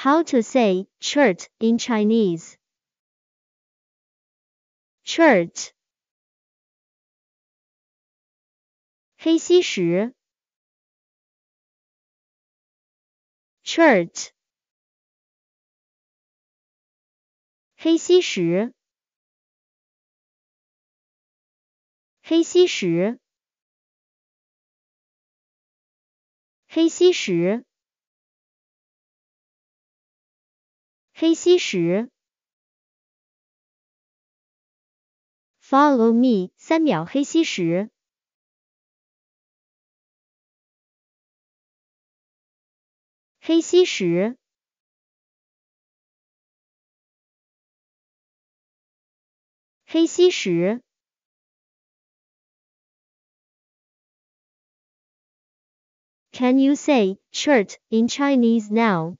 How to say shirt in Chinese? Shirt. 黑西石 Shirt. 黑西石黑西石黑西石黑溪石。Follow me，三秒黑溪石。黑溪石。黑溪石。Can you say shirt in Chinese now?